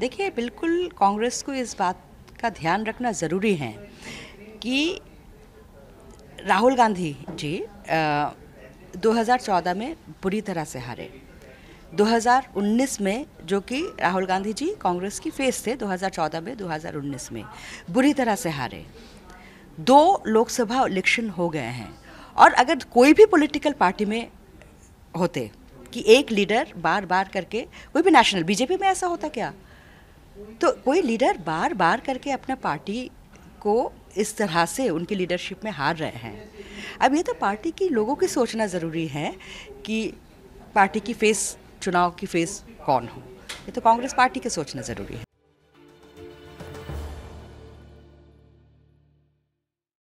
देखिए बिल्कुल कांग्रेस को इस बात का ध्यान रखना ज़रूरी है कि राहुल गांधी जी आ, 2014 में बुरी तरह से हारे 2019 में जो कि राहुल गांधी जी कांग्रेस की फेस थे 2014 में 2019 में बुरी तरह से हारे दो लोकसभा इलेक्शन हो गए हैं और अगर कोई भी पॉलिटिकल पार्टी में होते कि एक लीडर बार बार करके कोई भी नेशनल बीजेपी में ऐसा होता क्या तो कोई लीडर बार बार करके अपना पार्टी को इस तरह से उनकी लीडरशिप में हार रहे हैं अब ये तो पार्टी की लोगों की सोचना ज़रूरी है कि पार्टी की फेस चुनाव की फेस कौन हो ये तो कांग्रेस पार्टी के सोचना ज़रूरी है